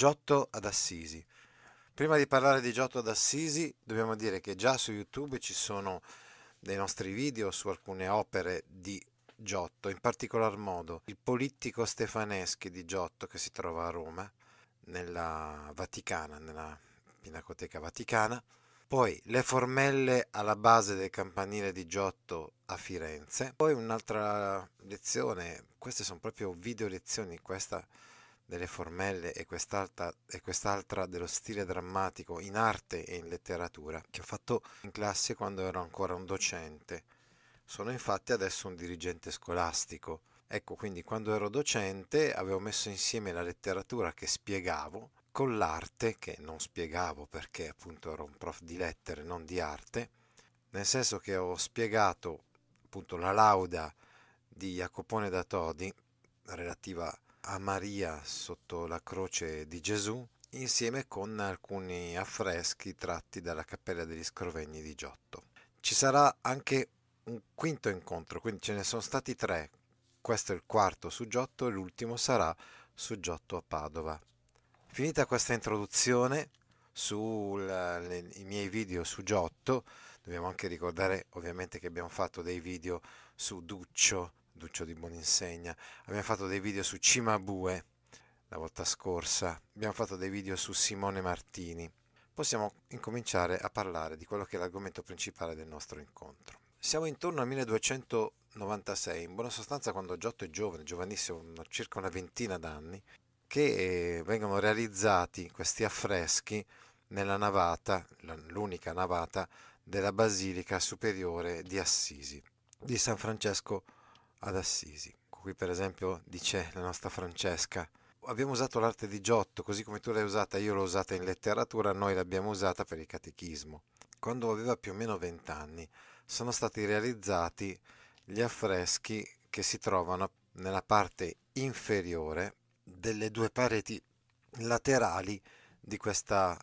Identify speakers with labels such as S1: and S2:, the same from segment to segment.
S1: Giotto ad Assisi. Prima di parlare di Giotto ad Assisi, dobbiamo dire che già su YouTube ci sono dei nostri video su alcune opere di Giotto, in particolar modo il Polittico Stefaneschi di Giotto che si trova a Roma, nella Vaticana, nella Pinacoteca Vaticana, poi le formelle alla base del campanile di Giotto a Firenze, poi un'altra lezione, queste sono proprio video lezioni, questa delle formelle e quest'altra, e quest'altra dello stile drammatico in arte e in letteratura che ho fatto in classe quando ero ancora un docente. Sono infatti adesso un dirigente scolastico. Ecco, quindi quando ero docente avevo messo insieme la letteratura che spiegavo con l'arte, che non spiegavo perché appunto ero un prof di lettere, non di arte, nel senso che ho spiegato appunto la lauda di Jacopone da Todi relativa a a Maria sotto la croce di Gesù insieme con alcuni affreschi tratti dalla Cappella degli Scrovegni di Giotto. Ci sarà anche un quinto incontro, quindi ce ne sono stati tre. Questo è il quarto su Giotto e l'ultimo sarà su Giotto a Padova. Finita questa introduzione sui miei video su Giotto, dobbiamo anche ricordare ovviamente che abbiamo fatto dei video su Duccio, Duccio di Boninsegna, abbiamo fatto dei video su Cimabue la volta scorsa, abbiamo fatto dei video su Simone Martini. Possiamo incominciare a parlare di quello che è l'argomento principale del nostro incontro. Siamo intorno al 1296, in buona sostanza quando Giotto è giovane, giovanissimo, circa una ventina d'anni, che eh, vengono realizzati questi affreschi nella navata, l'unica navata della Basilica Superiore di Assisi di San Francesco ad Assisi. Qui per esempio dice la nostra Francesca, abbiamo usato l'arte di Giotto, così come tu l'hai usata, io l'ho usata in letteratura, noi l'abbiamo usata per il catechismo. Quando aveva più o meno vent'anni sono stati realizzati gli affreschi che si trovano nella parte inferiore delle due pareti laterali di questa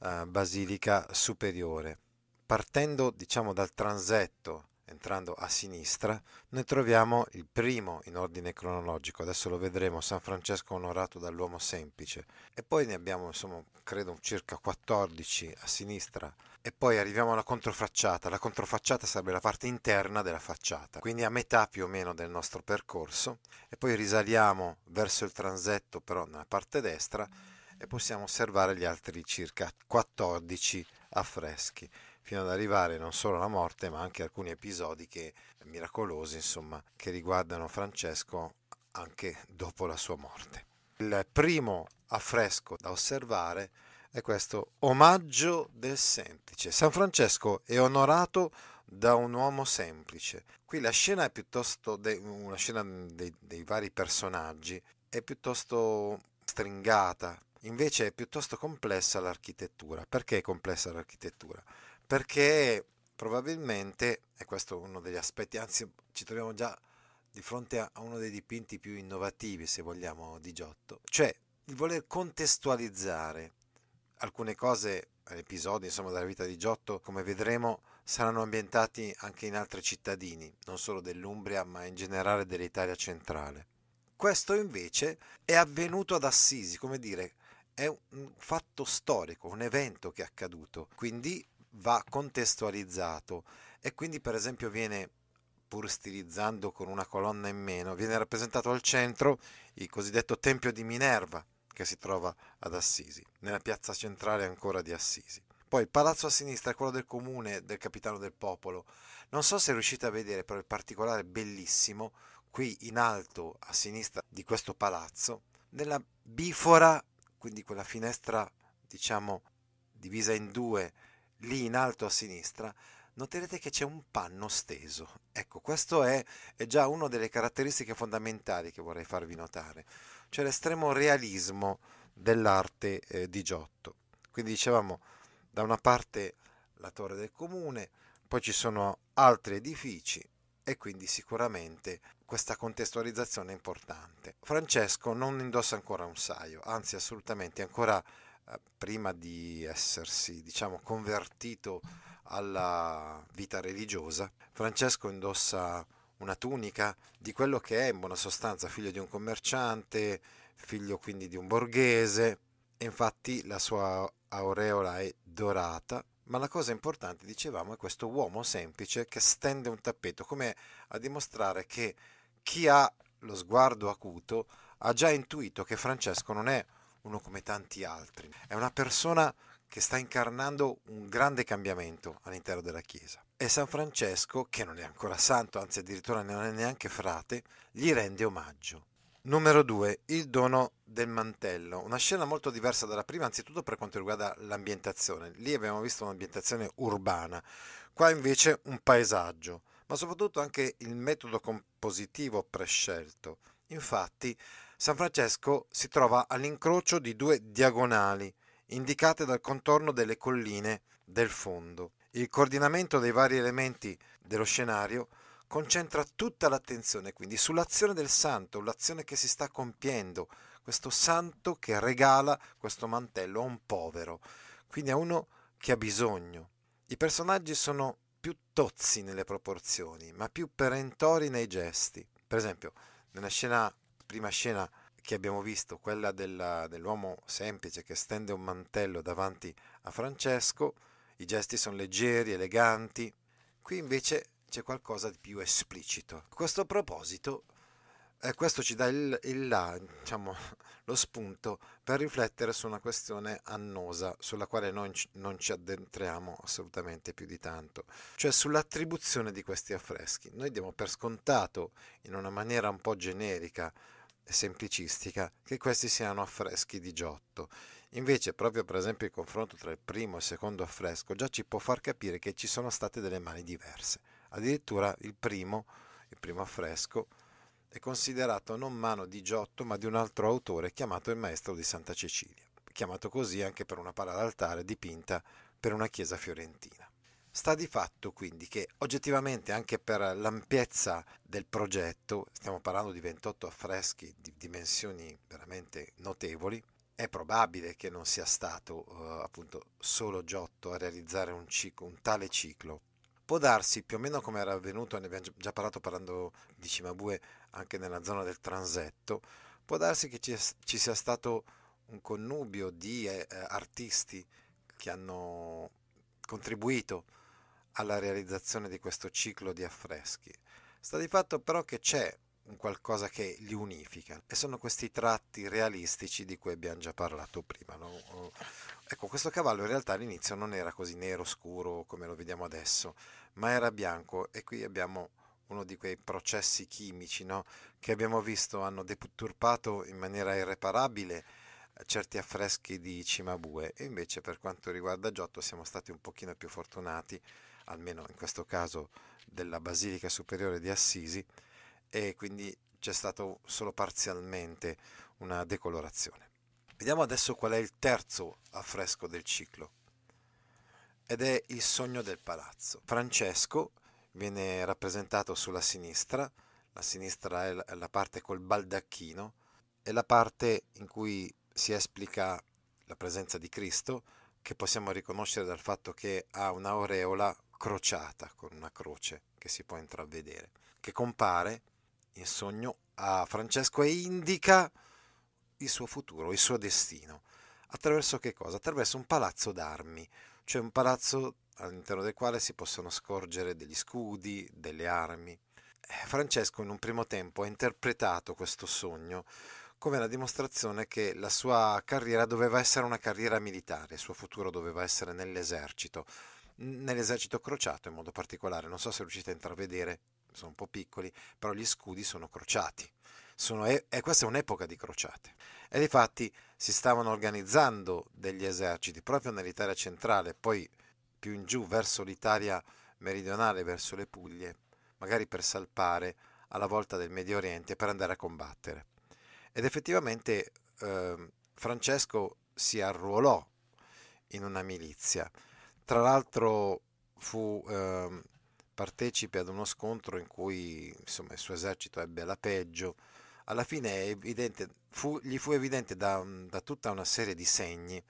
S1: eh, basilica superiore. Partendo diciamo dal transetto entrando a sinistra, noi troviamo il primo in ordine cronologico, adesso lo vedremo, San Francesco onorato dall'uomo semplice, e poi ne abbiamo insomma credo circa 14 a sinistra, e poi arriviamo alla controfacciata, la controfacciata sarebbe la parte interna della facciata, quindi a metà più o meno del nostro percorso, e poi risaliamo verso il transetto però nella parte destra e possiamo osservare gli altri circa 14 affreschi fino ad arrivare non solo alla morte ma anche alcuni episodi che, miracolosi insomma, che riguardano Francesco anche dopo la sua morte. Il primo affresco da osservare è questo omaggio del semplice. San Francesco è onorato da un uomo semplice. Qui la scena è piuttosto de- una scena dei, dei vari personaggi è piuttosto stringata, invece è piuttosto complessa l'architettura. Perché è complessa l'architettura? perché probabilmente, e questo è uno degli aspetti, anzi ci troviamo già di fronte a uno dei dipinti più innovativi, se vogliamo, di Giotto, cioè il voler contestualizzare alcune cose, episodi insomma della vita di Giotto, come vedremo, saranno ambientati anche in altre cittadini, non solo dell'Umbria, ma in generale dell'Italia centrale. Questo invece è avvenuto ad Assisi, come dire, è un fatto storico, un evento che è accaduto, quindi va contestualizzato e quindi per esempio viene pur stilizzando con una colonna in meno, viene rappresentato al centro il cosiddetto Tempio di Minerva che si trova ad Assisi, nella piazza centrale ancora di Assisi. Poi il palazzo a sinistra è quello del comune del capitano del popolo. Non so se riuscite a vedere, però il particolare bellissimo, qui in alto a sinistra di questo palazzo, nella bifora, quindi quella finestra diciamo divisa in due lì in alto a sinistra, noterete che c'è un panno steso. Ecco, questo è, è già una delle caratteristiche fondamentali che vorrei farvi notare, cioè l'estremo realismo dell'arte eh, di Giotto. Quindi dicevamo, da una parte la torre del comune, poi ci sono altri edifici e quindi sicuramente questa contestualizzazione è importante. Francesco non indossa ancora un saio, anzi assolutamente è ancora eh, prima di essersi diciamo convertito alla vita religiosa, Francesco indossa una tunica di quello che è in buona sostanza figlio di un commerciante, figlio quindi di un borghese, infatti la sua aureola è dorata, ma la cosa importante, dicevamo, è questo uomo semplice che stende un tappeto, come a dimostrare che chi ha lo sguardo acuto ha già intuito che Francesco non è uno come tanti altri. È una persona che sta incarnando un grande cambiamento all'interno della Chiesa. E San Francesco, che non è ancora santo, anzi addirittura non è neanche frate, gli rende omaggio. Numero 2. Il dono del mantello. Una scena molto diversa dalla prima, anzitutto per quanto riguarda l'ambientazione. Lì abbiamo visto un'ambientazione urbana, qua invece un paesaggio, ma soprattutto anche il metodo compositivo prescelto. Infatti, San Francesco si trova all'incrocio di due diagonali, indicate dal contorno delle colline del fondo. Il coordinamento dei vari elementi dello scenario concentra tutta l'attenzione quindi sull'azione del santo, l'azione che si sta compiendo, questo santo che regala questo mantello a un povero, quindi a uno che ha bisogno. I personaggi sono più tozzi nelle proporzioni, ma più perentori nei gesti. Per esempio, nella scena prima scena che abbiamo visto, quella della, dell'uomo semplice che stende un mantello davanti a Francesco, i gesti sono leggeri, eleganti, qui invece c'è qualcosa di più esplicito. A questo proposito, eh, questo ci dà il, il là, diciamo, lo spunto per riflettere su una questione annosa, sulla quale noi non ci addentriamo assolutamente più di tanto, cioè sull'attribuzione di questi affreschi. Noi diamo per scontato, in una maniera un po' generica, semplicistica che questi siano affreschi di Giotto. Invece, proprio per esempio il confronto tra il primo e il secondo affresco già ci può far capire che ci sono state delle mani diverse. Addirittura il primo, il primo affresco, è considerato non mano di Giotto ma di un altro autore chiamato il Maestro di Santa Cecilia, chiamato così anche per una pala d'altare dipinta per una chiesa fiorentina. Sta di fatto quindi che oggettivamente anche per l'ampiezza del progetto, stiamo parlando di 28 affreschi di dimensioni veramente notevoli, è probabile che non sia stato eh, appunto solo Giotto a realizzare un, ciclo, un tale ciclo. Può darsi più o meno come era avvenuto, ne abbiamo già parlato parlando di Cimabue anche nella zona del transetto, può darsi che ci, ci sia stato un connubio di eh, artisti che hanno contribuito alla realizzazione di questo ciclo di affreschi. Sta di fatto però che c'è un qualcosa che li unifica e sono questi tratti realistici di cui abbiamo già parlato prima. No? Ecco, questo cavallo in realtà all'inizio non era così nero scuro come lo vediamo adesso, ma era bianco e qui abbiamo uno di quei processi chimici no? che abbiamo visto hanno deturpato in maniera irreparabile eh, certi affreschi di Cimabue e invece per quanto riguarda Giotto siamo stati un pochino più fortunati almeno in questo caso della Basilica Superiore di Assisi, e quindi c'è stata solo parzialmente una decolorazione. Vediamo adesso qual è il terzo affresco del ciclo, ed è il sogno del palazzo. Francesco viene rappresentato sulla sinistra, la sinistra è la parte col baldacchino, è la parte in cui si esplica la presenza di Cristo, che possiamo riconoscere dal fatto che ha un'aureola crociata con una croce che si può intravedere, che compare in sogno a Francesco e indica il suo futuro, il suo destino. Attraverso che cosa? Attraverso un palazzo d'armi, cioè un palazzo all'interno del quale si possono scorgere degli scudi, delle armi. Eh, Francesco in un primo tempo ha interpretato questo sogno come la dimostrazione che la sua carriera doveva essere una carriera militare, il suo futuro doveva essere nell'esercito, nell'esercito crociato in modo particolare, non so se riuscite a intravedere, sono un po' piccoli, però gli scudi sono crociati. Sono, e, e questa è un'epoca di crociate. E difatti si stavano organizzando degli eserciti proprio nell'Italia centrale, poi più in giù verso l'Italia meridionale, verso le Puglie, magari per salpare alla volta del Medio Oriente per andare a combattere. Ed effettivamente eh, Francesco si arruolò in una milizia tra l'altro fu eh, partecipe ad uno scontro in cui insomma, il suo esercito ebbe la peggio. Alla fine evidente, fu, gli fu evidente da, da, tutta una serie di segni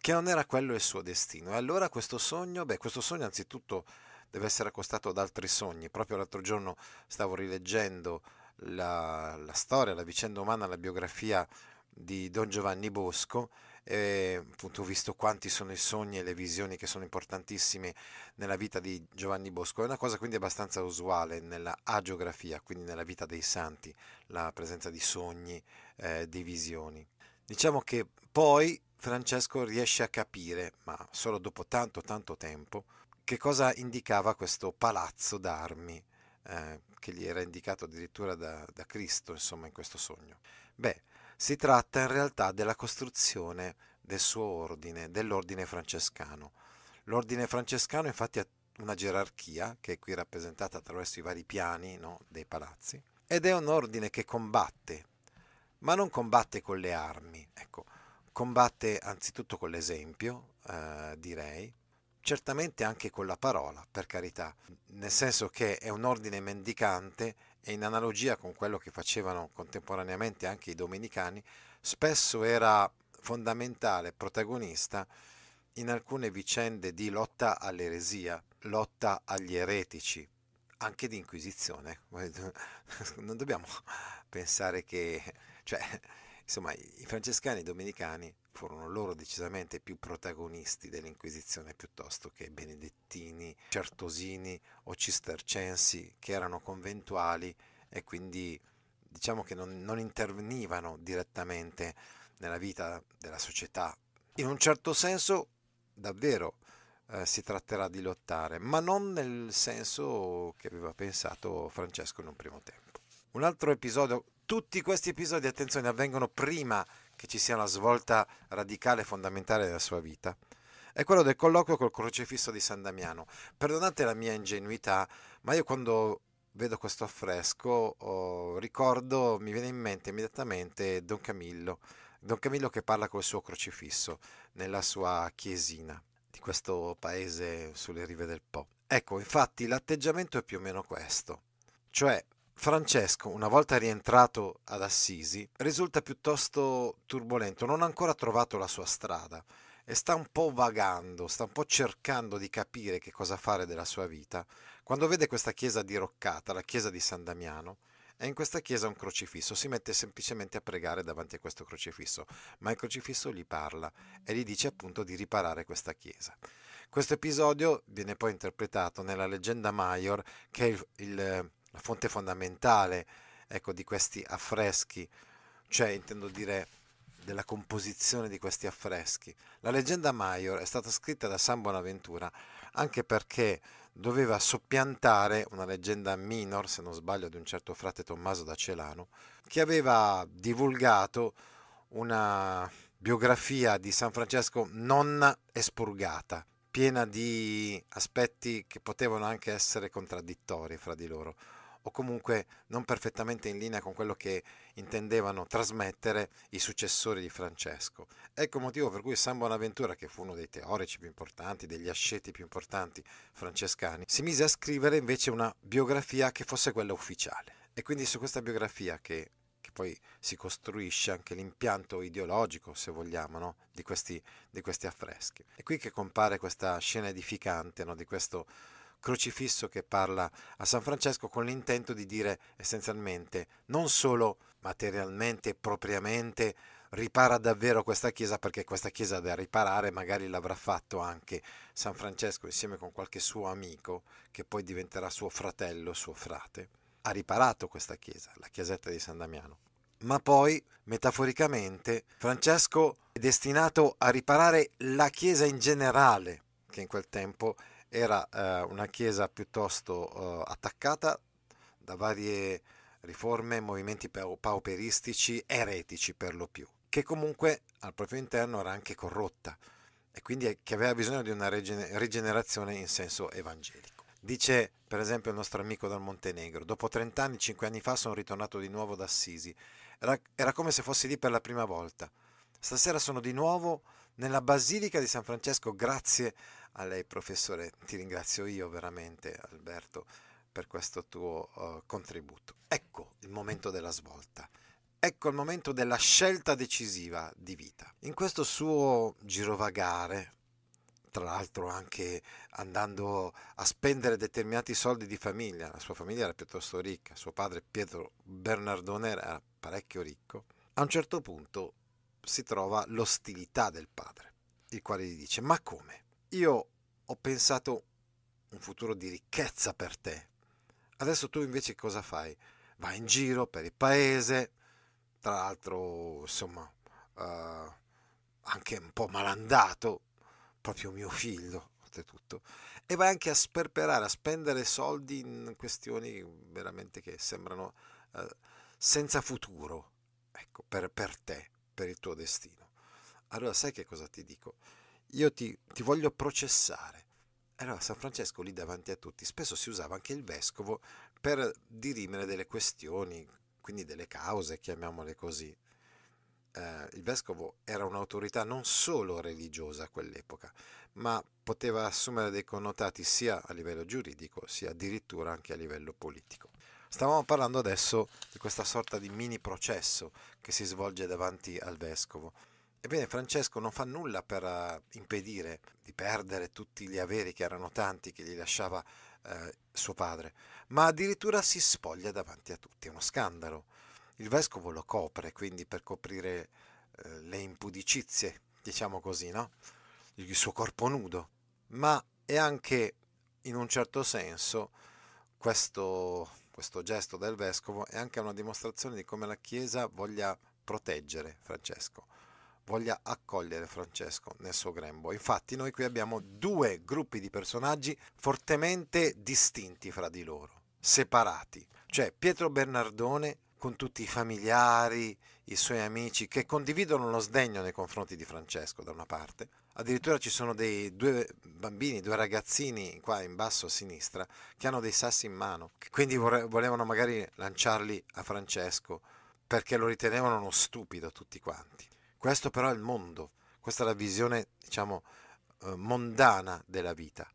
S1: che non era quello il suo destino. E allora questo sogno, beh, questo sogno anzitutto deve essere accostato ad altri sogni. Proprio l'altro giorno stavo rileggendo la, la storia, la vicenda umana, la biografia di Don Giovanni Bosco e appunto visto quanti sono i sogni e le visioni che sono importantissime nella vita di Giovanni Bosco, è una cosa quindi abbastanza usuale nella agiografia, quindi nella vita dei santi, la presenza di sogni, eh, di visioni. Diciamo che poi Francesco riesce a capire, ma solo dopo tanto tanto tempo, che cosa indicava questo palazzo d'armi eh, che gli era indicato addirittura da, da Cristo, insomma, in questo sogno. Beh, si tratta in realtà della costruzione del suo ordine, dell'ordine francescano. L'ordine francescano infatti ha una gerarchia che è qui rappresentata attraverso i vari piani no, dei palazzi ed è un ordine che combatte, ma non combatte con le armi, ecco, combatte anzitutto con l'esempio, eh, direi, certamente anche con la parola, per carità, nel senso che è un ordine mendicante e in analogia con quello che facevano contemporaneamente anche i domenicani, spesso era fondamentale protagonista in alcune vicende di lotta all'eresia, lotta agli eretici, anche di inquisizione. Non dobbiamo pensare che... Cioè, Insomma, i francescani e i domenicani furono loro decisamente più protagonisti dell'Inquisizione piuttosto che benedettini, certosini o cistercensi che erano conventuali e quindi diciamo che non, non intervenivano direttamente nella vita della società. In un certo senso davvero eh, si tratterà di lottare, ma non nel senso che aveva pensato Francesco in un primo tempo. Un altro episodio tutti questi episodi, attenzione, avvengono prima che ci sia una svolta radicale e fondamentale della sua vita. È quello del colloquio col crocifisso di San Damiano. Perdonate la mia ingenuità, ma io quando vedo questo affresco oh, ricordo, mi viene in mente immediatamente Don Camillo. Don Camillo che parla col suo crocifisso nella sua chiesina di questo paese sulle rive del Po. Ecco, infatti l'atteggiamento è più o meno questo, cioè Francesco, una volta rientrato ad Assisi, risulta piuttosto turbolento, non ha ancora trovato la sua strada e sta un po' vagando, sta un po' cercando di capire che cosa fare della sua vita, quando vede questa chiesa diroccata, la chiesa di San Damiano, e in questa chiesa un crocifisso, si mette semplicemente a pregare davanti a questo crocifisso, ma il crocifisso gli parla e gli dice appunto di riparare questa chiesa. Questo episodio viene poi interpretato nella leggenda Maior, che è il, il la fonte fondamentale ecco, di questi affreschi, cioè intendo dire della composizione di questi affreschi. La leggenda Maior è stata scritta da San Bonaventura anche perché doveva soppiantare una leggenda minor, se non sbaglio, di un certo frate Tommaso da Celano, che aveva divulgato una biografia di San Francesco non espurgata, piena di aspetti che potevano anche essere contraddittori fra di loro o comunque non perfettamente in linea con quello che intendevano trasmettere i successori di Francesco. Ecco il motivo per cui San Bonaventura, che fu uno dei teorici più importanti, degli asceti più importanti francescani, si mise a scrivere invece una biografia che fosse quella ufficiale. E quindi su questa biografia che che poi si costruisce anche l'impianto ideologico, se vogliamo, no? di, questi, di, questi, affreschi. È qui che compare questa scena edificante no? di questo crocifisso che parla a San Francesco con l'intento di dire essenzialmente non solo materialmente propriamente ripara davvero questa chiesa perché questa chiesa da riparare magari l'avrà fatto anche San Francesco insieme con qualche suo amico che poi diventerà suo fratello, suo frate. Ha riparato questa chiesa, la chiesetta di San Damiano. Ma poi, metaforicamente, Francesco è destinato a riparare la chiesa in generale, che in quel tempo era eh, una chiesa piuttosto eh, attaccata da varie riforme, movimenti pauperistici, eretici per lo più, che comunque al proprio interno era anche corrotta e quindi che aveva bisogno di una rigenerazione in senso evangelico. Dice per esempio il nostro amico dal Montenegro, dopo 30 anni, 5 anni fa sono ritornato di nuovo da Assisi, era, era come se fossi lì per la prima volta. Stasera sono di nuovo nella Basilica di San Francesco grazie a a lei professore, ti ringrazio io veramente Alberto per questo tuo uh, contributo. Ecco il momento della svolta. Ecco il momento della scelta decisiva di vita. In questo suo girovagare, tra l'altro anche andando a spendere determinati soldi di famiglia, la sua famiglia era piuttosto ricca, suo padre Pietro Bernardone era parecchio ricco, a un certo punto si trova l'ostilità del padre, il quale gli dice ma come? io ho pensato un futuro di ricchezza per te. Adesso tu invece cosa fai? Vai in giro per il paese, tra l'altro, insomma, eh, anche un po' malandato, proprio mio figlio, oltretutto, e vai anche a sperperare, a spendere soldi in questioni veramente che sembrano eh, senza futuro, ecco, per, per te, per il tuo destino. Allora sai che cosa ti dico? io ti, ti voglio processare. Allora San Francesco lì davanti a tutti spesso si usava anche il vescovo per dirimere delle questioni, quindi delle cause, chiamiamole così. Eh, il vescovo era un'autorità non solo religiosa a quell'epoca, ma poteva assumere dei connotati sia a livello giuridico, sia addirittura anche a livello politico. Stavamo parlando adesso di questa sorta di mini processo che si svolge davanti al vescovo. Ebbene, Francesco non fa nulla per eh, impedire di perdere tutti gli averi che erano tanti che gli lasciava eh, suo padre, ma addirittura si spoglia davanti a tutti. È uno scandalo. Il vescovo lo copre, quindi per coprire eh, le impudicizie, diciamo così, no? Il suo corpo nudo. Ma è anche, in un certo senso, questo, questo gesto del vescovo è anche una dimostrazione di come la Chiesa voglia proteggere Francesco voglia accogliere Francesco nel suo grembo. Infatti noi qui abbiamo due gruppi di personaggi fortemente distinti fra di loro, separati. Cioè Pietro Bernardone con tutti i familiari, i suoi amici che condividono lo sdegno nei confronti di Francesco da una parte. Addirittura ci sono dei due bambini, due ragazzini qua in basso a sinistra che hanno dei sassi in mano, che quindi volevano magari lanciarli a Francesco perché lo ritenevano uno stupido tutti quanti. Questo però è il mondo, questa è la visione, diciamo, eh, mondana della vita.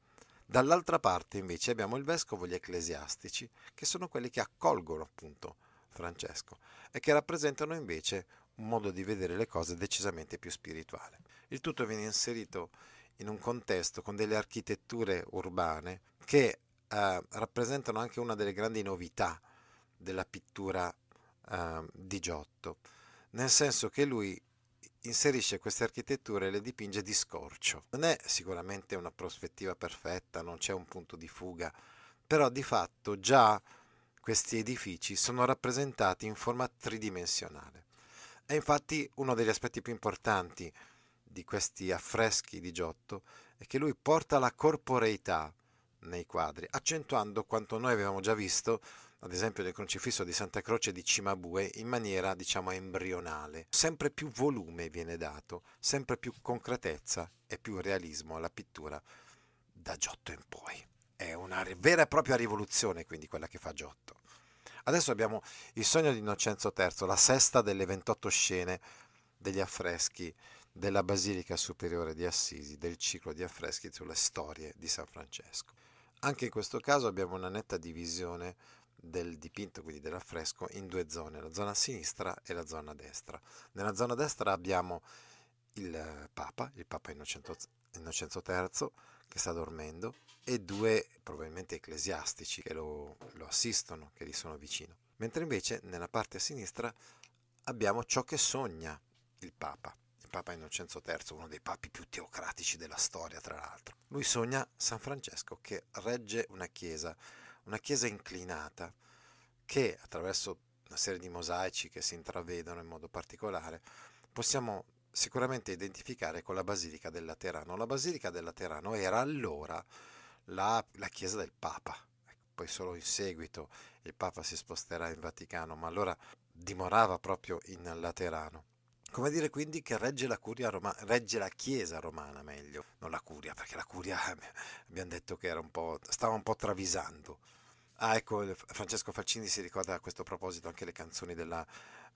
S1: Dall'altra parte invece abbiamo il vescovo e gli ecclesiastici, che sono quelli che accolgono appunto Francesco e che rappresentano invece un modo di vedere le cose decisamente più spirituale. Il tutto viene inserito in un contesto con delle architetture urbane che eh, rappresentano anche una delle grandi novità della pittura eh, di Giotto, nel senso che lui inserisce queste architetture e le dipinge di scorcio. Non è sicuramente una prospettiva perfetta, non c'è un punto di fuga, però di fatto già questi edifici sono rappresentati in forma tridimensionale. E infatti uno degli aspetti più importanti di questi affreschi di Giotto è che lui porta la corporeità nei quadri, accentuando quanto noi avevamo già visto ad esempio del crocifisso di Santa Croce di Cimabue, in maniera diciamo embrionale. Sempre più volume viene dato, sempre più concretezza e più realismo alla pittura da Giotto in poi. È una vera e propria rivoluzione quindi quella che fa Giotto. Adesso abbiamo Il sogno di Innocenzo III, la sesta delle 28 scene degli affreschi della Basilica Superiore di Assisi, del ciclo di affreschi sulle storie di San Francesco. Anche in questo caso abbiamo una netta divisione del dipinto, quindi dell'affresco, in due zone, la zona sinistra e la zona destra. Nella zona destra abbiamo il Papa, il Papa Innocenzo, Innocenzo III, che sta dormendo, e due probabilmente ecclesiastici che lo, lo assistono, che gli sono vicino. Mentre invece nella parte sinistra abbiamo ciò che sogna il Papa. Il Papa Innocenzo III, uno dei papi più teocratici della storia, tra l'altro. Lui sogna San Francesco che regge una chiesa una chiesa inclinata che attraverso una serie di mosaici che si intravedono in modo particolare possiamo sicuramente identificare con la Basilica del Laterano. La Basilica del Laterano era allora la, la chiesa del Papa, ecco, poi solo in seguito il Papa si sposterà in Vaticano, ma allora dimorava proprio in Laterano. Come dire quindi che regge la, Roma, regge la Chiesa romana, meglio, non la Curia, perché la Curia abbiamo detto che un stava un po' travisando Ah, ecco, Francesco Falcini si ricorda a questo proposito anche le canzoni del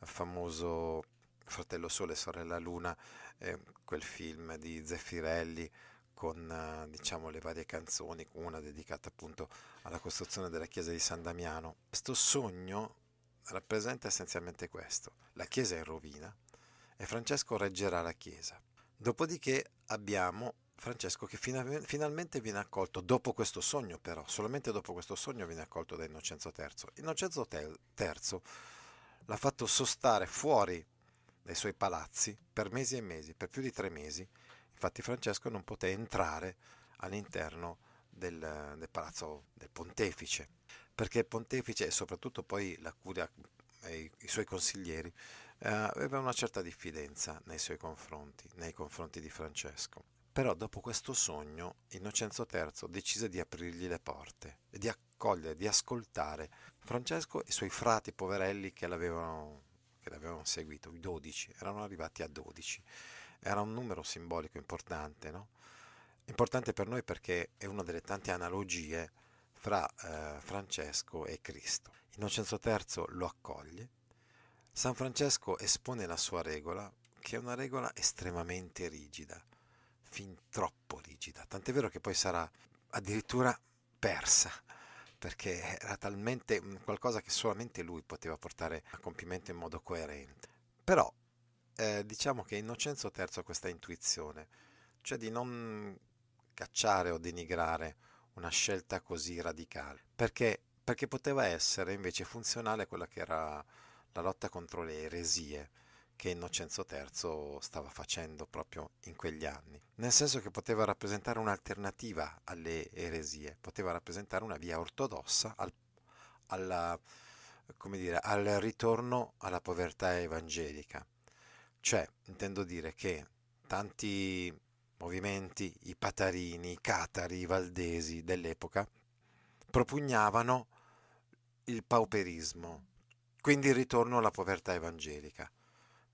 S1: famoso Fratello Sole, e Sorella Luna, eh, quel film di Zeffirelli con diciamo, le varie canzoni, una dedicata appunto alla costruzione della chiesa di San Damiano. Questo sogno rappresenta essenzialmente questo, la chiesa è in rovina e Francesco reggerà la chiesa. Dopodiché abbiamo Francesco che fina- finalmente viene accolto dopo questo sogno però, solamente dopo questo sogno viene accolto da Innocenzo III. Innocenzo III l'ha fatto sostare fuori dai suoi palazzi per mesi e mesi, per più di tre mesi. Infatti Francesco non poté entrare all'interno del, del palazzo del pontefice, perché il pontefice e soprattutto poi la curia i, i suoi consiglieri eh, aveva una certa diffidenza nei suoi confronti, nei confronti di Francesco. Però dopo questo sogno Innocenzo III decise di aprirgli le porte e di accogliere, di ascoltare Francesco e i suoi frati poverelli che l'avevano, che l'avevano seguito, i dodici, erano arrivati a dodici. Era un numero simbolico importante, no? Importante per noi perché è una delle tante analogie fra eh, Francesco e Cristo. Innocenzo III lo accoglie, San Francesco espone la sua regola, che è una regola estremamente rigida, fin troppo rigida, tant'è vero che poi sarà addirittura persa perché era talmente mm, qualcosa che solamente lui poteva portare a compimento in modo coerente. Però eh, diciamo che Innocenzo III ha questa intuizione, cioè di non cacciare o denigrare una scelta così radicale, perché, perché poteva essere invece funzionale quella che era la lotta contro le eresie che Innocenzo III stava facendo proprio in quegli anni, nel senso che poteva rappresentare un'alternativa alle eresie, poteva rappresentare una via ortodossa al, alla, dire, al ritorno alla povertà evangelica. Cioè, intendo dire che tanti movimenti, i patarini, i catari, i valdesi dell'epoca, propugnavano il pauperismo, quindi il ritorno alla povertà evangelica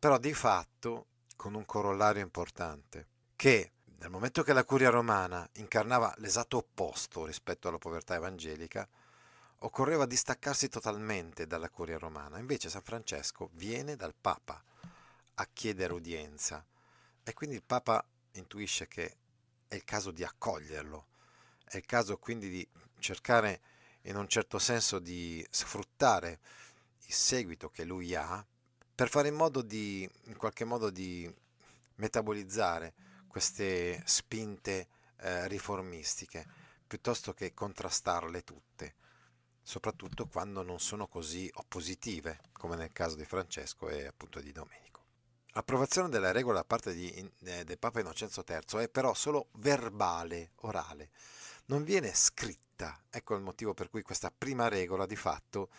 S1: però di fatto con un corollario importante, che nel momento che la curia romana incarnava l'esatto opposto rispetto alla povertà evangelica, occorreva distaccarsi totalmente dalla curia romana. Invece San Francesco viene dal Papa a chiedere udienza e quindi il Papa intuisce che è il caso di accoglierlo, è il caso quindi di cercare in un certo senso di sfruttare il seguito che lui ha per fare in modo di, in qualche modo, di metabolizzare queste spinte eh, riformistiche, piuttosto che contrastarle tutte, soprattutto quando non sono così oppositive, come nel caso di Francesco e appunto di Domenico. L'approvazione della regola da parte di, eh, del Papa Innocenzo III è però solo verbale, orale, non viene scritta. Ecco il motivo per cui questa prima regola di fatto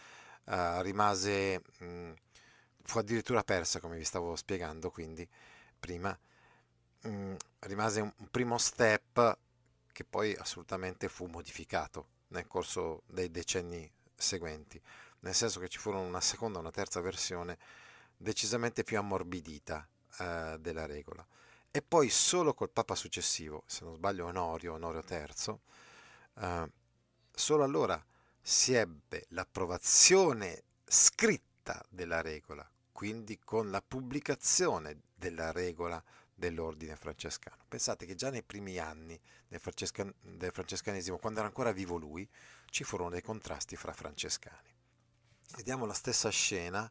S1: eh, rimase mh, fu addirittura persa, come vi stavo spiegando quindi prima. Mm, rimase un primo step che poi assolutamente fu modificato nel corso dei decenni seguenti, nel senso che ci furono una seconda una terza versione decisamente più ammorbidita eh, della regola. E poi solo col Papa successivo, se non sbaglio Onorio, Onorio III, eh, solo allora si ebbe l'approvazione scritta della regola, quindi con la pubblicazione della regola dell'ordine francescano. Pensate che già nei primi anni del, francesca, del, francescanesimo, quando era ancora vivo lui, ci furono dei contrasti fra francescani. Vediamo la stessa scena,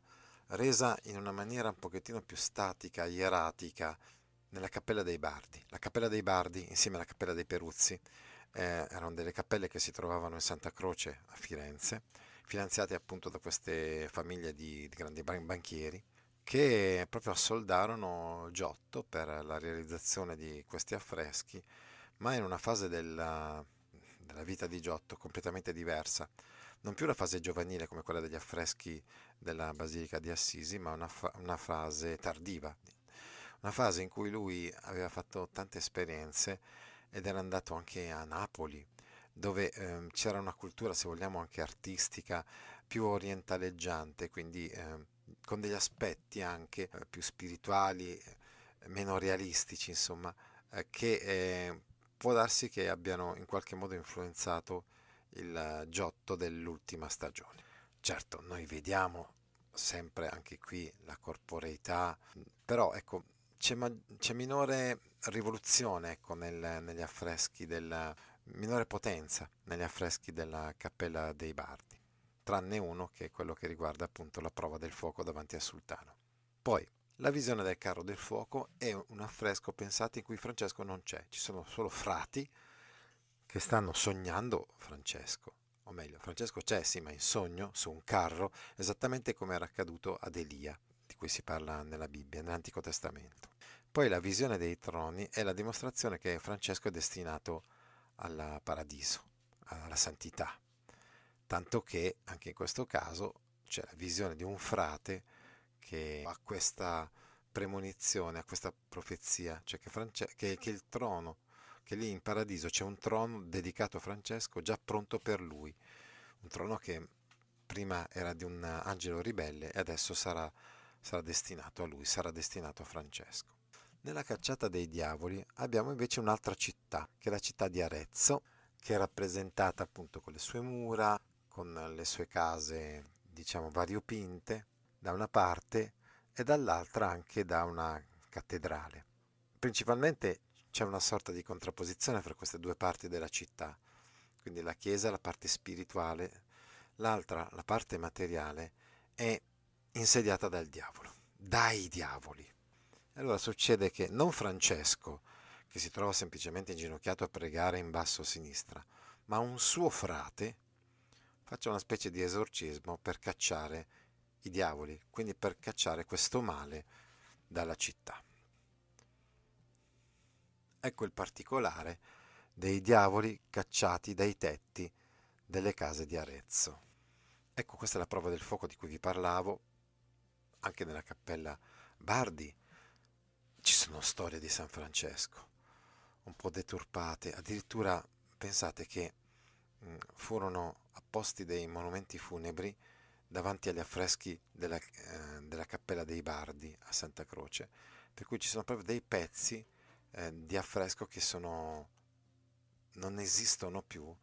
S1: resa in una maniera un pochettino più statica, ieratica, nella Cappella dei Bardi. La Cappella dei Bardi, insieme alla Cappella dei Peruzzi, eh, erano delle cappelle che si trovavano in Santa Croce a Firenze finanziati appunto da queste famiglie di, di grandi banchieri che proprio assoldarono Giotto per la realizzazione di questi affreschi, ma in una fase della, della vita di Giotto completamente diversa, non più la fase giovanile come quella degli affreschi della Basilica di Assisi, ma una, fa- una fase tardiva, una fase in cui lui aveva fatto tante esperienze ed era andato anche a Napoli, dove ehm, c'era una cultura, se vogliamo, anche artistica più orientaleggiante, quindi ehm, con degli aspetti anche eh, più spirituali, eh, meno realistici, insomma, eh, che eh, può darsi che abbiano in qualche modo influenzato il giotto dell'ultima stagione. Certo, noi vediamo sempre anche qui la corporeità, però ecco, c'è, ma- c'è minore rivoluzione ecco, nel, negli affreschi del minore potenza negli affreschi della Cappella dei Bardi, tranne uno che è quello che riguarda appunto la prova del fuoco davanti al sultano. Poi, la visione del carro del fuoco è un affresco pensato in cui Francesco non c'è, ci sono solo frati che stanno sognando Francesco, o meglio, Francesco c'è sì, ma in sogno, su un carro, esattamente come era accaduto ad Elia, di cui si parla nella Bibbia, nell'Antico Testamento. Poi la visione dei troni è la dimostrazione che Francesco è destinato a al paradiso, alla santità. Tanto che anche in questo caso c'è la visione di un frate che ha questa premonizione, ha questa profezia, cioè che, France- che, che, il trono, che lì in paradiso c'è un trono dedicato a Francesco già pronto per lui, un trono che prima era di un angelo ribelle e adesso sarà, sarà destinato a lui, sarà destinato a Francesco. Nella cacciata dei diavoli abbiamo invece un'altra città, che è la città di Arezzo, che è rappresentata appunto con le sue mura, con le sue case, diciamo, variopinte, da una parte e dall'altra anche da una cattedrale. Principalmente c'è una sorta di contrapposizione fra queste due parti della città, quindi la chiesa, la parte spirituale, l'altra, la parte materiale, è insediata dal diavolo, dai diavoli. Allora succede che non Francesco, che si trova semplicemente inginocchiato a pregare in basso a sinistra, ma un suo frate faccia una specie di esorcismo per cacciare i diavoli, quindi per cacciare questo male dalla città. Ecco il particolare dei diavoli cacciati dai tetti delle case di Arezzo. Ecco questa è la prova del fuoco di cui vi parlavo anche nella cappella Bardi ci sono storie di San Francesco un po' deturpate, addirittura pensate che mh, mm, furono apposti dei monumenti funebri davanti agli affreschi della, eh, della, Cappella dei Bardi a Santa Croce, per cui ci sono proprio dei pezzi eh, di affresco che sono, non esistono più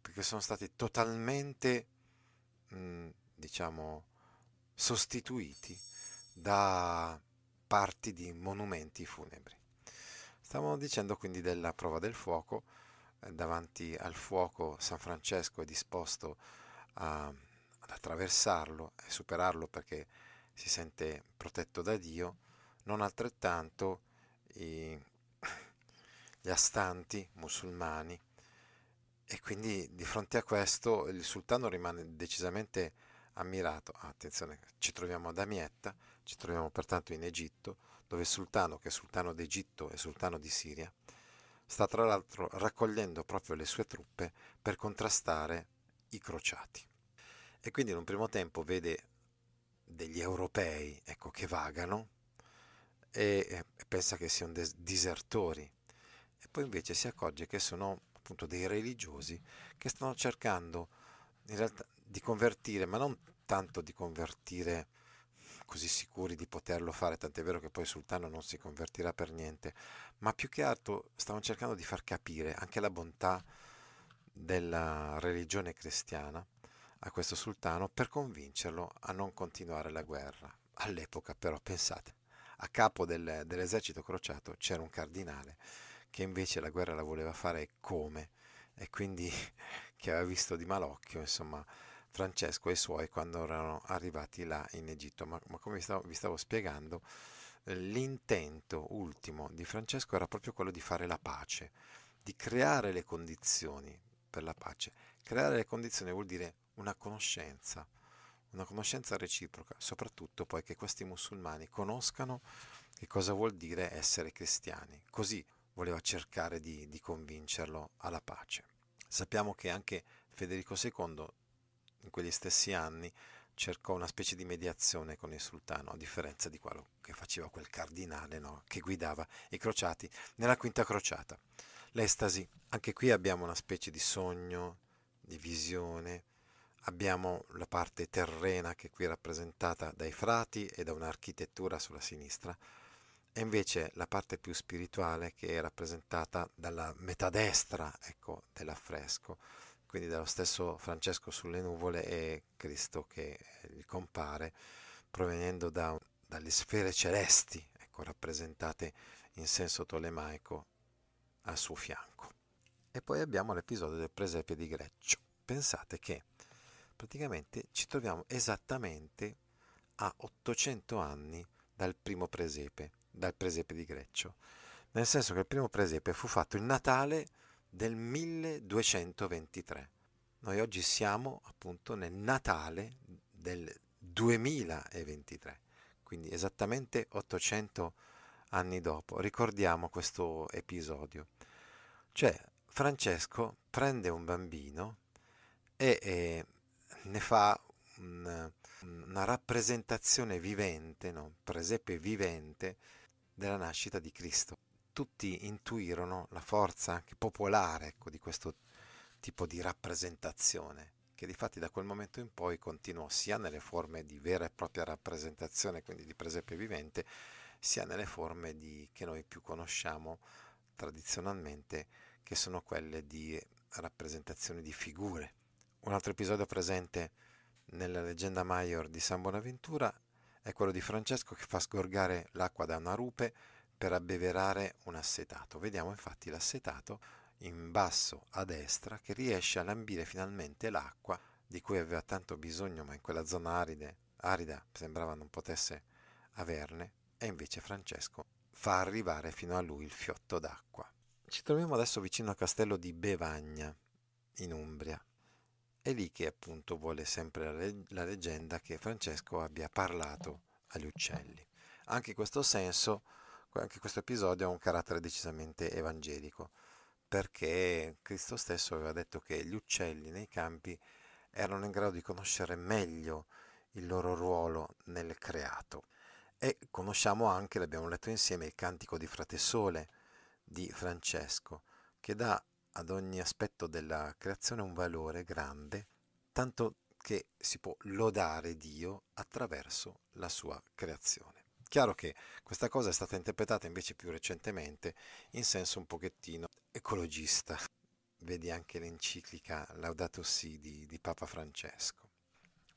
S1: perché sono stati totalmente, mh, mm, diciamo, sostituiti da parti di monumenti funebri. Stavamo dicendo quindi della prova del fuoco, eh, davanti al fuoco San Francesco è disposto a, ad attraversarlo e superarlo perché si sente protetto da Dio, non altrettanto i, gli astanti musulmani e quindi di fronte a questo il sultano rimane decisamente ammirato. attenzione, ci troviamo ad Amietta, ci troviamo pertanto in Egitto, dove il sultano, che è sultano d'Egitto e sultano di Siria, sta tra l'altro raccogliendo proprio le sue truppe per contrastare i crociati. E quindi in un primo tempo vede degli europei ecco, che vagano e, pensa che siano des- disertori e poi invece si accorge che sono appunto dei religiosi che stanno cercando in realtà di convertire, ma non tanto di convertire così sicuri di poterlo fare, tant'è vero che poi il Sultano non si convertirà per niente, ma più che altro stavano cercando di far capire anche la bontà della religione cristiana a questo sultano per convincerlo a non continuare la guerra. All'epoca però, pensate, a capo del, dell'esercito crociato c'era un cardinale che invece la guerra la voleva fare come e quindi che aveva visto di malocchio, insomma, Francesco e i suoi quando erano arrivati là in Egitto. Ma, ma come vi stavo, vi stavo spiegando, l'intento ultimo di Francesco era proprio quello di fare la pace, di creare le condizioni per la pace. Creare le condizioni vuol dire una conoscenza, una conoscenza reciproca, soprattutto poi che questi musulmani conoscano che cosa vuol dire essere cristiani. Così voleva cercare di, di convincerlo alla pace. Sappiamo che anche Federico II in quegli stessi anni cercò una specie di mediazione con il sultano, a differenza di quello che faceva quel cardinale no? che guidava i crociati nella quinta crociata. L'estasi, anche qui abbiamo una specie di sogno, di visione, abbiamo la parte terrena che qui è rappresentata dai frati e da un'architettura sulla sinistra, e invece la parte più spirituale che è rappresentata dalla metà destra ecco, dell'affresco, quindi dallo stesso Francesco sulle nuvole e Cristo che eh, gli compare provenendo da, dalle sfere celesti, ecco, rappresentate in senso tolemaico al suo fianco. E poi abbiamo l'episodio del presepe di Greccio. Pensate che praticamente ci troviamo esattamente a 800 anni dal primo presepe, dal presepe di Greccio, nel senso che il primo presepe fu fatto il Natale del 1223. Noi oggi siamo appunto nel Natale del 2023, quindi esattamente 800 anni dopo. Ricordiamo questo episodio. Cioè, Francesco prende un bambino e, e ne fa un, una rappresentazione vivente, no? presepe vivente, della nascita di Cristo tutti intuirono la forza anche popolare ecco, di questo tipo di rappresentazione, che difatti da quel momento in poi continuò sia nelle forme di vera e propria rappresentazione, quindi di presepe vivente, sia nelle forme di, che noi più conosciamo tradizionalmente, che sono quelle di rappresentazioni di figure. Un altro episodio presente nella leggenda Maior di San Bonaventura è quello di Francesco che fa sgorgare l'acqua da una rupe per abbeverare un assetato. Vediamo infatti l'assetato in basso a destra che riesce a lambire finalmente l'acqua di cui aveva tanto bisogno, ma in quella zona aride, arida sembrava non potesse averne, e invece Francesco fa arrivare fino a lui il fiotto d'acqua. Ci troviamo adesso vicino al castello di Bevagna, in Umbria. È lì che appunto vuole sempre la, la leggenda che Francesco abbia parlato agli uccelli. Anche in questo senso anche questo episodio ha un carattere decisamente evangelico, perché Cristo stesso aveva detto che gli uccelli nei campi erano in grado di conoscere meglio il loro ruolo nel creato. E conosciamo anche, l'abbiamo letto insieme, il cantico di Frate Sole di Francesco, che dà ad ogni aspetto della creazione un valore grande, tanto che si può lodare Dio attraverso la sua creazione. Chiaro che questa cosa è stata interpretata invece più recentemente in senso un pochettino ecologista. Vedi anche l'enciclica Laudato Si di, di Papa Francesco.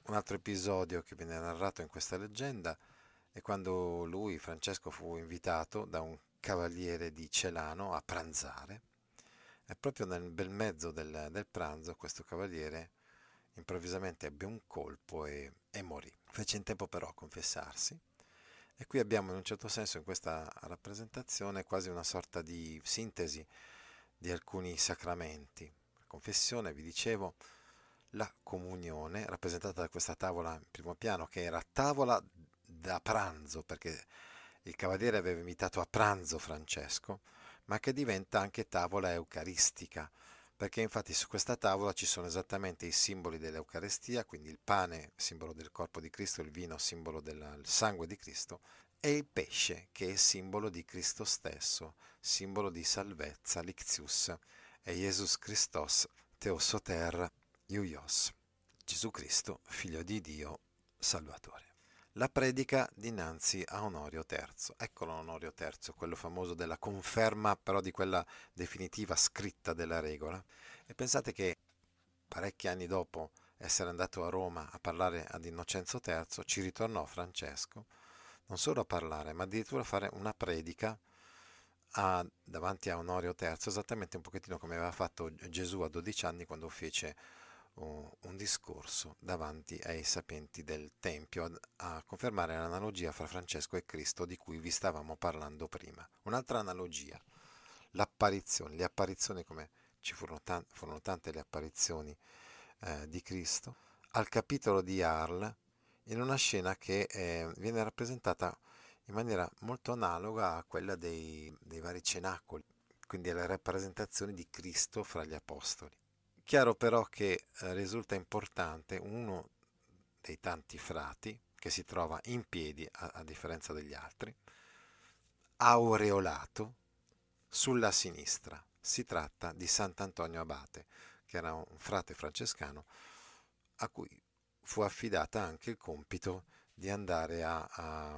S1: Un altro episodio che viene narrato in questa leggenda è quando lui, Francesco, fu invitato da un cavaliere di Celano a pranzare e proprio nel bel mezzo del, del, pranzo questo cavaliere improvvisamente ebbe un colpo e, e morì. Fece in tempo però a confessarsi e qui abbiamo in un certo senso in questa rappresentazione quasi una sorta di sintesi di alcuni sacramenti. La confessione, vi dicevo, la comunione, rappresentata da questa tavola in primo piano, che era tavola da pranzo, perché il cavaliere aveva invitato a pranzo Francesco, ma che diventa anche tavola eucaristica, perché infatti su questa tavola ci sono esattamente i simboli dell'Eucarestia, quindi il pane, simbolo del corpo di Cristo, il vino, simbolo del sangue di Cristo, e il pesce, che è simbolo di Cristo stesso, simbolo di salvezza, l'ictius, e Jesus Christos, Teosoter, Iuios, Gesù Cristo, figlio di Dio, Salvatore la predica dinanzi a Onorio III. Eccolo Onorio III, quello famoso della conferma, però di quella definitiva scritta della regola. E pensate che parecchi anni dopo essere andato a Roma a parlare ad Innocenzo III, ci ritornò Francesco, non solo a parlare, ma addirittura a fare una predica a, davanti a Onorio III, esattamente un pochettino come aveva fatto Gesù a 12 anni quando fece un discorso davanti ai sapienti del Tempio a confermare l'analogia fra Francesco e Cristo di cui vi stavamo parlando prima. Un'altra analogia, l'apparizione, le apparizioni come ci furono, tan- furono tante le apparizioni eh, di Cristo, al capitolo di Arl in una scena che eh, viene rappresentata in maniera molto analoga a quella dei, dei vari cenacoli, quindi alla rappresentazione di Cristo fra gli apostoli chiaro però che eh, risulta importante uno dei tanti frati che si trova in piedi a, a differenza degli altri, aureolato sulla sinistra. Si tratta di Sant'Antonio Abate, che era un frate francescano a cui fu affidata anche il compito di andare a, a,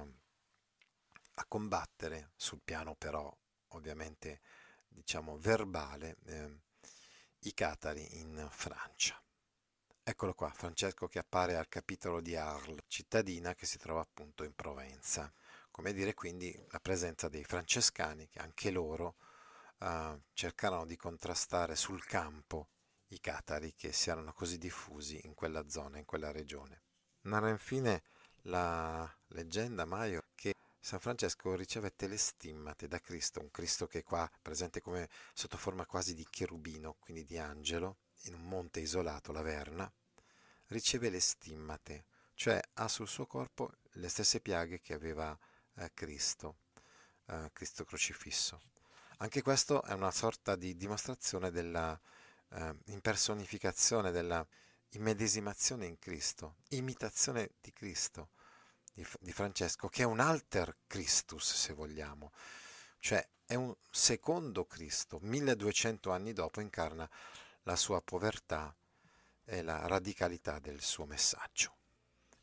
S1: a combattere sul piano però ovviamente diciamo verbale eh, i Catari in Francia. Eccolo qua, Francesco che appare al capitolo di Arles, cittadina che si trova appunto in Provenza. Come dire quindi la presenza dei francescani che anche loro eh, cercarono di contrastare sul campo i catari che si erano così diffusi in quella zona, in quella regione. Narra infine la leggenda Maio San Francesco ricevette le stimmate da Cristo, un Cristo che è qua presente come sotto forma quasi di cherubino, quindi di angelo, in un monte isolato, la Verna, riceve le stimmate, cioè ha sul suo corpo le stesse piaghe che aveva eh, Cristo, eh, Cristo crocifisso. Anche questo è una sorta di dimostrazione della eh, impersonificazione, della immedesimazione in Cristo, imitazione di Cristo di, di Francesco, che è un alter Christus, se vogliamo, cioè è un secondo Cristo, 1200 anni dopo incarna la sua povertà e la radicalità del suo messaggio.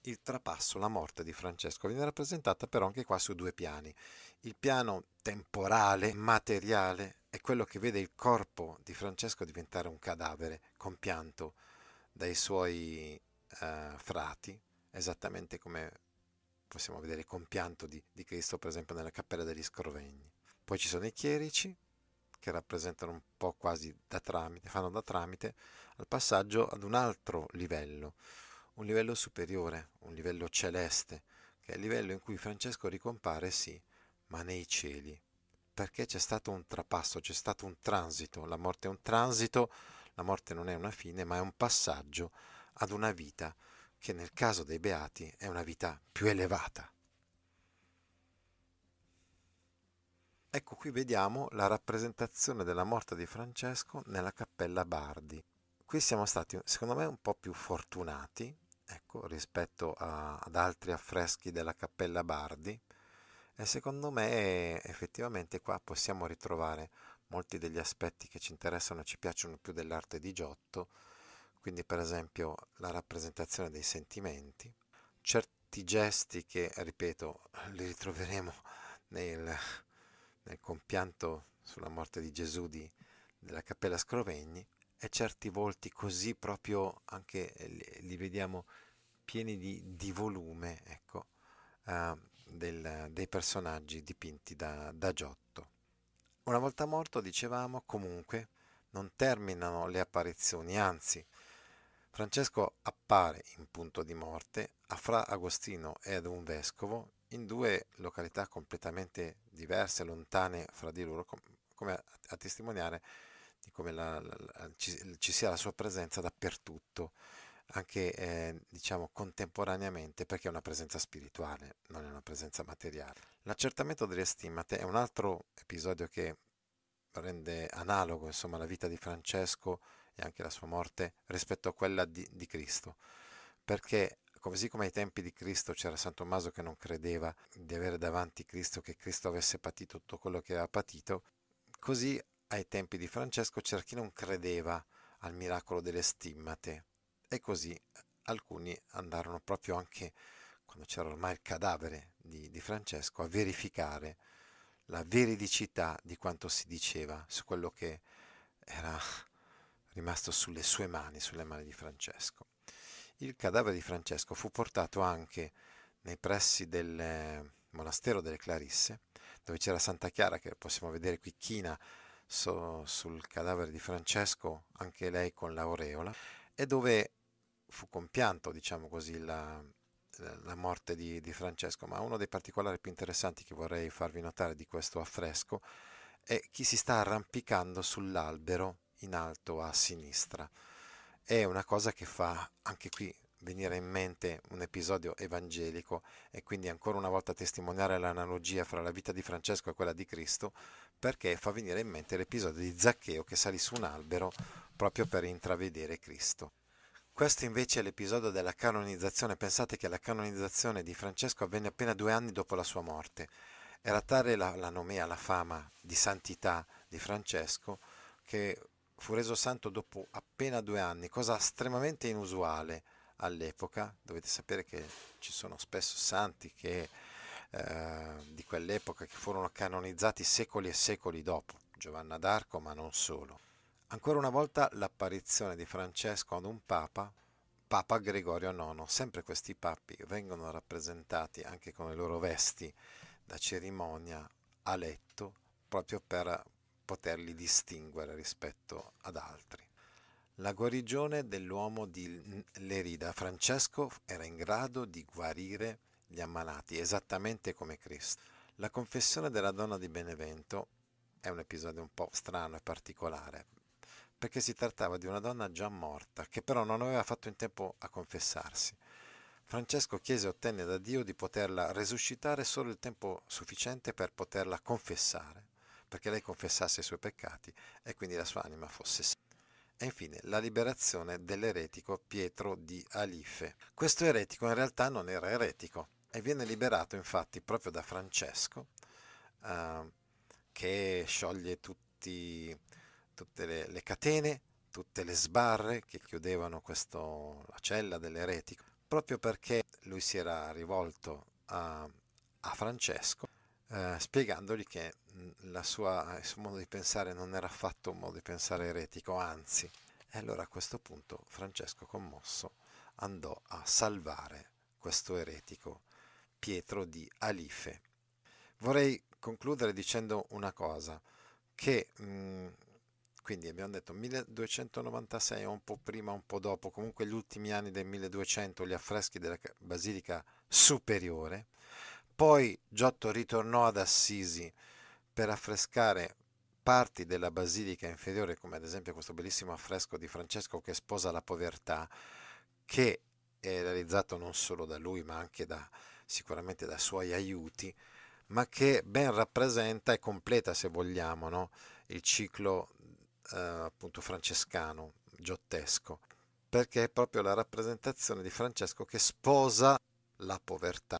S1: Il trapasso, la morte di Francesco viene rappresentata però anche qua su due piani. Il piano temporale, materiale, è quello che vede il corpo di Francesco diventare un cadavere compianto dai suoi eh, frati, esattamente come possiamo vedere il compianto di, di Cristo per esempio nella Cappella degli Scrovegni. Poi ci sono i chierici, che rappresentano un po' quasi da tramite, fanno da tramite al passaggio ad un altro livello, un livello superiore, un livello celeste, che è il livello in cui Francesco ricompare, sì, ma nei cieli, perché c'è stato un trapasso, c'è stato un transito, la morte è un transito, la morte non è una fine, ma è un passaggio ad una vita che nel caso dei beati è una vita più elevata. Ecco qui vediamo la rappresentazione della morte di Francesco nella cappella Bardi. Qui siamo stati, secondo me, un po' più fortunati ecco, rispetto a, ad altri affreschi della cappella Bardi e secondo me effettivamente qua possiamo ritrovare molti degli aspetti che ci interessano e ci piacciono più dell'arte di Giotto quindi per esempio la rappresentazione dei sentimenti, certi gesti che, ripeto, li ritroveremo nel, nel compianto sulla morte di Gesù di, della Cappella Scrovegni, e certi volti così proprio anche eh, li, li vediamo pieni di, di volume, ecco, uh, del, dei personaggi dipinti da, da Giotto. Una volta morto, dicevamo, comunque, non terminano le apparizioni, anzi, Francesco appare in punto di morte a Fra Agostino e ad un vescovo in due località completamente diverse, lontane fra di loro, com- come a-, a, testimoniare di come la, la, la, ci-, ci, sia la sua presenza dappertutto, anche eh, diciamo contemporaneamente, perché è una presenza spirituale, non è una presenza materiale. L'accertamento delle stimate è un altro episodio che rende analogo insomma, la vita di Francesco e anche la sua morte rispetto a quella di, di Cristo. Perché così come ai tempi di Cristo c'era San Tommaso che non credeva di avere davanti Cristo, che Cristo avesse patito tutto quello che aveva patito, così ai tempi di Francesco c'era chi non credeva al miracolo delle stimmate e così alcuni andarono proprio anche quando c'era ormai il cadavere di, di Francesco a verificare la veridicità di quanto si diceva su quello che era rimasto sulle sue mani, sulle mani di Francesco. Il cadavere di Francesco fu portato anche nei pressi del eh, monastero delle Clarisse, dove c'era Santa Chiara, che possiamo vedere qui china so, sul cadavere di Francesco, anche lei con l'aureola, e dove fu compianto, diciamo così, la, la morte di, di, Francesco, ma uno dei particolari più interessanti che vorrei farvi notare di questo affresco è chi si sta arrampicando sull'albero in alto a sinistra. È una cosa che fa anche qui venire in mente un episodio evangelico e quindi ancora una volta testimoniare l'analogia fra la vita di Francesco e quella di Cristo, perché fa venire in mente l'episodio di Zaccheo che salì su un albero proprio per intravedere Cristo. Questo invece è l'episodio della canonizzazione. Pensate che la canonizzazione di Francesco avvenne appena due anni dopo la sua morte. Era tale la, la nomea, la fama di santità di Francesco, che fu reso santo dopo appena due anni, cosa estremamente inusuale all'epoca. Dovete sapere che ci sono spesso santi che, eh, di quell'epoca che furono canonizzati secoli e secoli dopo, Giovanna d'Arco, ma non solo. Ancora una volta l'apparizione di Francesco ad un papa, Papa Gregorio IX. Sempre questi papi vengono rappresentati anche con le loro vesti da cerimonia a letto proprio per poterli distinguere rispetto ad altri. La guarigione dell'uomo di Lerida. Francesco era in grado di guarire gli ammalati, esattamente come Cristo. La confessione della donna di Benevento è un episodio un po' strano e particolare, perché si trattava di una donna già morta, che però non aveva fatto in tempo a confessarsi. Francesco chiese e ottenne da Dio di poterla resuscitare solo il tempo sufficiente per poterla confessare perché lei confessasse i suoi peccati e quindi la sua anima fosse santa. E infine la liberazione dell'eretico Pietro di Alife. Questo eretico in realtà non era eretico e viene liberato infatti proprio da Francesco eh, che scioglie tutti, tutte le, le catene, tutte le sbarre che chiudevano questo, la cella dell'eretico, proprio perché lui si era rivolto a, a Francesco eh, spiegandogli che mh, sua, eh, il suo modo di pensare non era affatto un modo di pensare eretico, anzi. E allora a questo punto Francesco commosso andò a salvare questo eretico, Pietro di Alife. Vorrei concludere dicendo una cosa, che mh, quindi abbiamo detto 1296 o un po' prima, un po' dopo, comunque gli ultimi anni del 1200, gli affreschi della Basilica Superiore, poi Giotto ritornò ad Assisi per affrescare parti della basilica inferiore, come ad esempio questo bellissimo affresco di Francesco che sposa la povertà, che è realizzato non solo da lui, ma anche da, sicuramente da suoi aiuti, ma che ben rappresenta e completa, se vogliamo, no? il ciclo eh, appunto francescano, giottesco, perché è proprio la rappresentazione di Francesco che sposa la povertà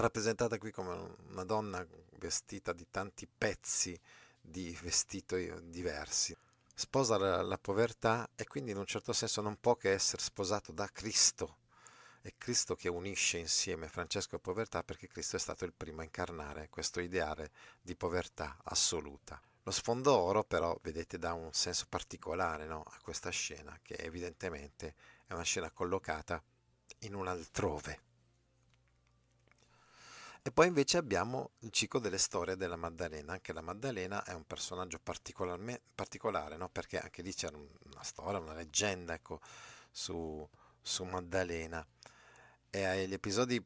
S1: rappresentata qui come una donna vestita di tanti pezzi di vestito diversi. Sposa la, la, povertà e quindi in un certo senso non può che essere sposato da Cristo. È Cristo che unisce insieme Francesco e povertà perché Cristo è stato il primo a incarnare questo ideale di povertà assoluta. Lo sfondo oro però, vedete, dà un senso particolare no? a questa scena che evidentemente è una scena collocata in un altrove. E poi invece abbiamo il ciclo delle storie della Maddalena, anche la Maddalena è un personaggio particolare, no? perché anche lì c'era una storia, una leggenda ecco, su, su Maddalena. E agli episodi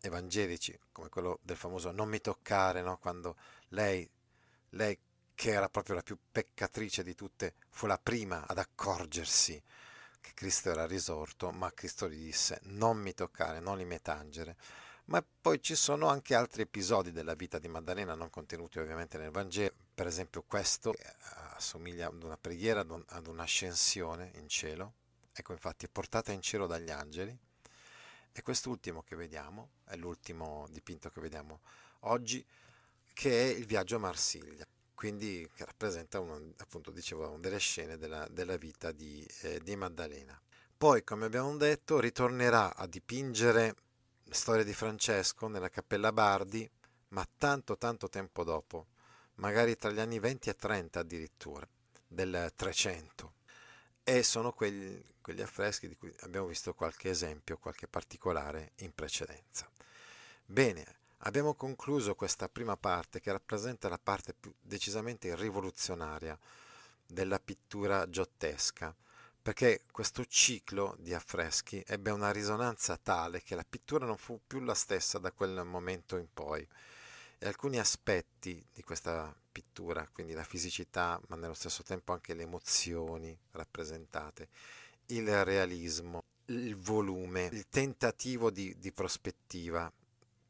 S1: evangelici, come quello del famoso Non mi toccare, no? quando lei, lei, che era proprio la più peccatrice di tutte, fu la prima ad accorgersi che Cristo era risorto, ma Cristo gli disse Non mi toccare, non li metangere ma poi ci sono anche altri episodi della vita di Maddalena non contenuti ovviamente nel Vangelo, per esempio questo eh, assomiglia ad una preghiera, ad un'ascensione in cielo, ecco infatti è portata in cielo dagli angeli e quest'ultimo che vediamo, è l'ultimo dipinto che vediamo oggi, che è il viaggio a Marsiglia quindi che rappresenta un, appunto dicevo una delle scene della, della vita di, eh, di, Maddalena poi come abbiamo detto ritornerà a dipingere storia di Francesco nella Cappella Bardi, ma tanto tanto tempo dopo, magari tra gli anni 20 e 30 addirittura, del 300. E sono quegli, quegli affreschi di cui abbiamo visto qualche esempio, qualche particolare in precedenza. Bene, abbiamo concluso questa prima parte che rappresenta la parte più decisamente rivoluzionaria della pittura giottesca perché questo ciclo di affreschi ebbe una risonanza tale che la pittura non fu più la stessa da quel momento in poi e alcuni aspetti di questa pittura, quindi la fisicità, ma nello stesso tempo anche le emozioni rappresentate, il realismo, il volume, il tentativo di, di prospettiva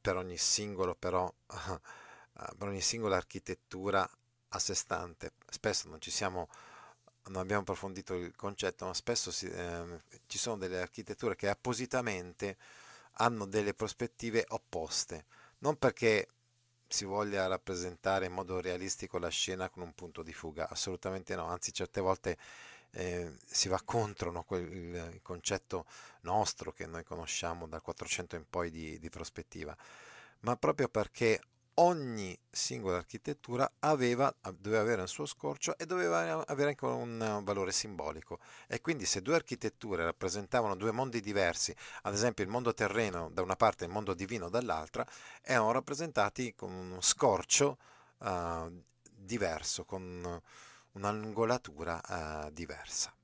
S1: per ogni singolo però, per ogni singola architettura a sé stante. Spesso non ci siamo non abbiamo approfondito il concetto, ma spesso si, eh, ci sono delle architetture che appositamente hanno delle prospettive opposte, non perché si voglia rappresentare in modo realistico la scena con un punto di fuga, assolutamente no, anzi certe volte eh, si va contro no, quel, il concetto nostro che noi conosciamo dal 400 in poi di, di prospettiva, ma proprio perché ogni singola architettura aveva, doveva avere un suo scorcio e doveva avere anche un valore simbolico. E quindi se due architetture rappresentavano due mondi diversi, ad esempio il mondo terreno da una parte e il mondo divino dall'altra, erano rappresentati con uno scorcio uh, diverso, con un'angolatura uh, diversa.